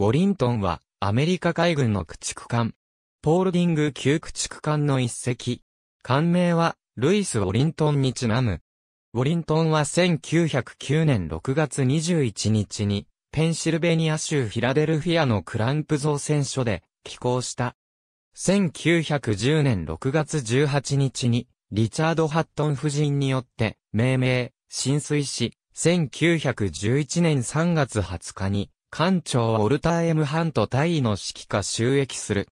ウォリントンは、アメリカ海軍の駆逐艦。ポールディング級駆逐艦の一隻。艦名は、ルイス・ウォリントンにちなむ。ウォリントンは1909年6月21日に、ペンシルベニア州フィラデルフィアのクランプ造船所で寄港した。1910年6月18日に、リチャード・ハットン夫人によって、命名、浸水し、1911年3月20日に、艦長オルター・エム・ハント大尉の指揮下収益する。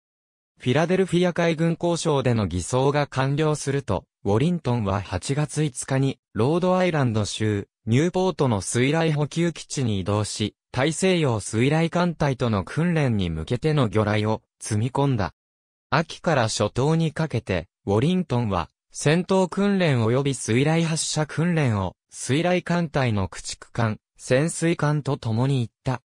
フィラデルフィア海軍交渉での偽装が完了すると、ウォリントンは8月5日に、ロードアイランド州、ニューポートの水雷補給基地に移動し、大西洋水雷艦隊との訓練に向けての魚雷を積み込んだ。秋から初頭にかけて、ウォリントンは、戦闘訓練及び水雷発射訓練を、水雷艦隊の駆逐艦、潜水艦と共に行った。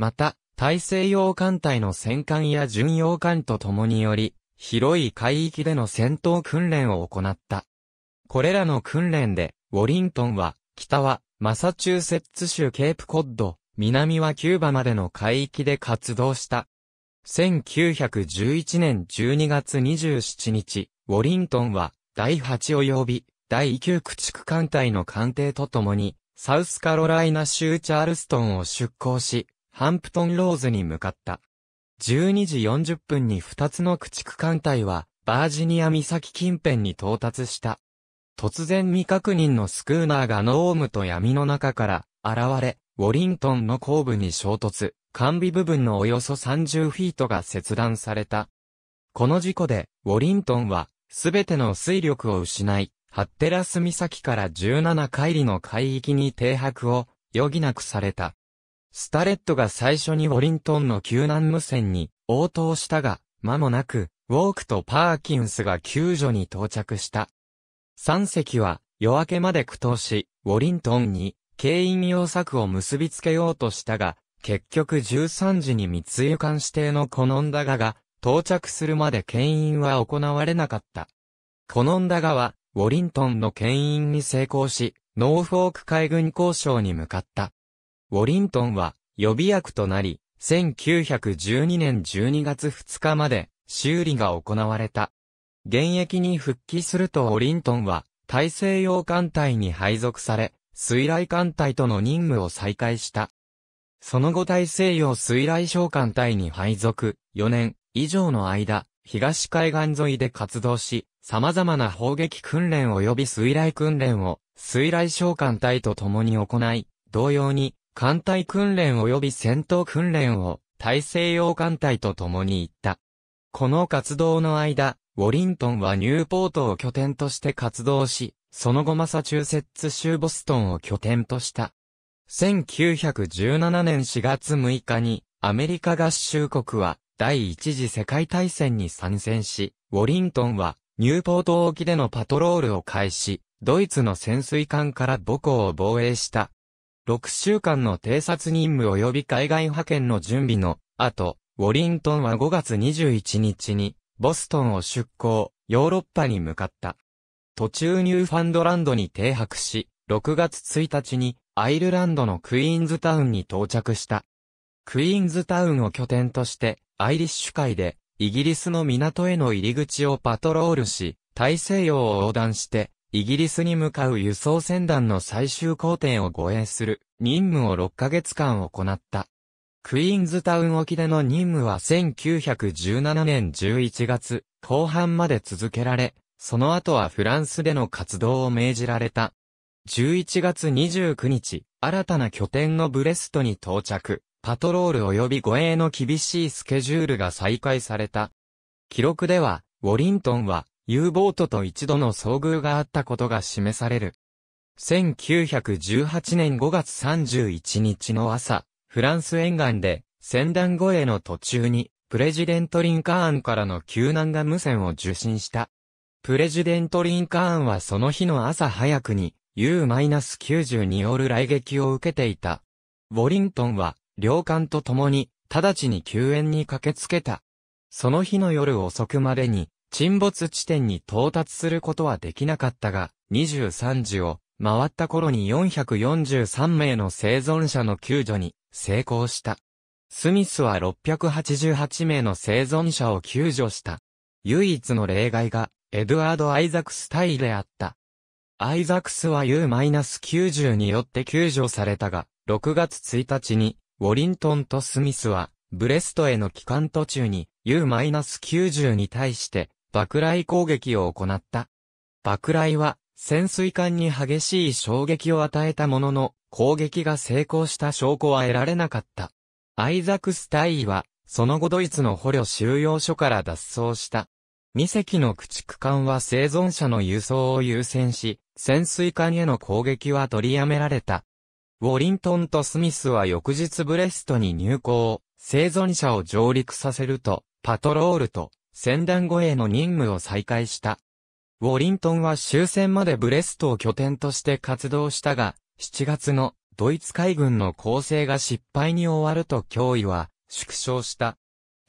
また、大西洋艦隊の戦艦や巡洋艦と共により、広い海域での戦闘訓練を行った。これらの訓練で、ウォリントンは、北は、マサチューセッツ州ケープコッド、南はキューバまでの海域で活動した。1911年12月27日、ウォリントンは、第8及び、第9駆逐艦隊の艦艇とともに、サウスカロライナ州チャールストンを出港し、ハンプトンローズに向かった。12時40分に2つの駆逐艦隊は、バージニア岬近辺に到達した。突然未確認のスクーナーがノームと闇の中から現れ、ウォリントンの後部に衝突、完備部分のおよそ30フィートが切断された。この事故で、ウォリントンは、すべての水力を失い、ハッテラス岬から17海里の海域に停泊を余儀なくされた。スタレットが最初にウォリントンの救難無線に応答したが、間もなく、ウォークとパーキンスが救助に到着した。三隻は夜明けまで苦闘し、ウォリントンに牽引用策を結びつけようとしたが、結局13時に密輸艦指定のコノンダガが到着するまで牽引は行われなかった。コノンダガはウォリントンの牽引に成功し、ノーフォーク海軍交渉に向かった。ウォリントンは予備役となり、1912年12月2日まで修理が行われた。現役に復帰するとウォリントンは大西洋艦隊に配属され、水雷艦隊との任務を再開した。その後大西洋水雷小艦隊に配属、4年以上の間、東海岸沿いで活動し、様々な砲撃訓練及び水雷訓練を水雷小艦隊と共に行い、同様に艦隊訓練及び戦闘訓練を大西洋艦隊と共に行った。この活動の間、ウォリントンはニューポートを拠点として活動し、その後マサチューセッツ州ボストンを拠点とした。1917年4月6日に、アメリカ合衆国は第一次世界大戦に参戦し、ウォリントンはニューポート沖でのパトロールを開始、ドイツの潜水艦から母港を防衛した。6週間の偵察任務及び海外派遣の準備の後、ウォリントンは5月21日に、ボストンを出港、ヨーロッパに向かった。途中ニューファンドランドに停泊し、6月1日にアイルランドのクイーンズタウンに到着した。クイーンズタウンを拠点として、アイリッシュ海で、イギリスの港への入り口をパトロールし、大西洋を横断して、イギリスに向かう輸送船団の最終工程を護衛する任務を6ヶ月間行った。クイーンズタウン沖での任務は1917年11月後半まで続けられ、その後はフランスでの活動を命じられた。11月29日、新たな拠点のブレストに到着、パトロール及び護衛の厳しいスケジュールが再開された。記録では、ウォリントンは U ボートと一度の遭遇があったことが示される。1918年5月31日の朝、フランス沿岸で、船団護衛の途中に、プレジデント・リンカーンからの救難が無線を受信した。プレジデント・リンカーンはその日の朝早くに U-90 による来撃を受けていた。ウォリントンは両艦と共に直ちに救援に駆けつけた。その日の夜遅くまでに沈没地点に到達することはできなかったが、23時を回った頃に443名の生存者の救助に成功した。スミスは688名の生存者を救助した。唯一の例外が、エドワード・アイザクス対であった。アイザクスは U-90 によって救助されたが、6月1日に、ウォリントンとスミスは、ブレストへの帰還途中に U-90 に対して爆雷攻撃を行った。爆雷は、潜水艦に激しい衝撃を与えたものの、攻撃が成功した証拠は得られなかった。アイザクス大尉は、その後ドイツの捕虜収容所から脱走した。2隻の駆逐艦は生存者の輸送を優先し、潜水艦への攻撃は取りやめられた。ウォリントンとスミスは翌日ブレストに入港、生存者を上陸させると、パトロールと戦団護衛の任務を再開した。ウォリントンは終戦までブレストを拠点として活動したが、7月のドイツ海軍の攻勢が失敗に終わると脅威は縮小した。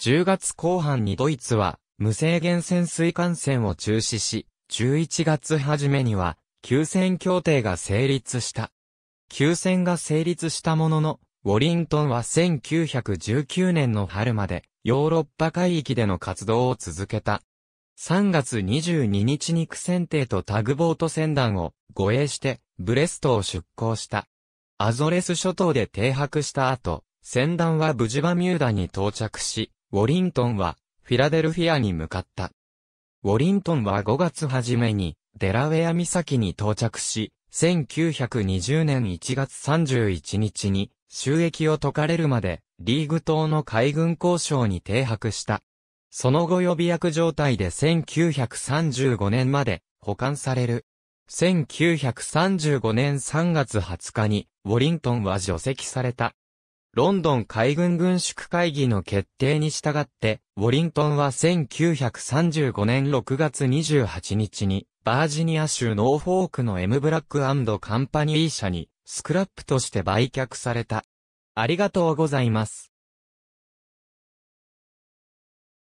10月後半にドイツは無制限潜水艦船を中止し、11月初めには休戦協定が成立した。休戦が成立したものの、ウォリントンは1919年の春までヨーロッパ海域での活動を続けた。3月22日に苦戦艇とタグボート船団を護衛してブレストを出港した。アゾレス諸島で停泊した後、船団はブジバミューダに到着し、ウォリントンはフィラデルフィアに向かった。ウォリントンは5月初めにデラウェア岬に到着し、1920年1月31日に収益を解かれるまで、リーグ島の海軍交渉に停泊した。その後予備役状態で1935年まで保管される。1935年3月20日に、ウォリントンは除籍された。ロンドン海軍軍縮会議の決定に従って、ウォリントンは1935年6月28日に、バージニア州ノーフォークの M ブラックカンパニー社にスクラップとして売却された。ありがとうございます。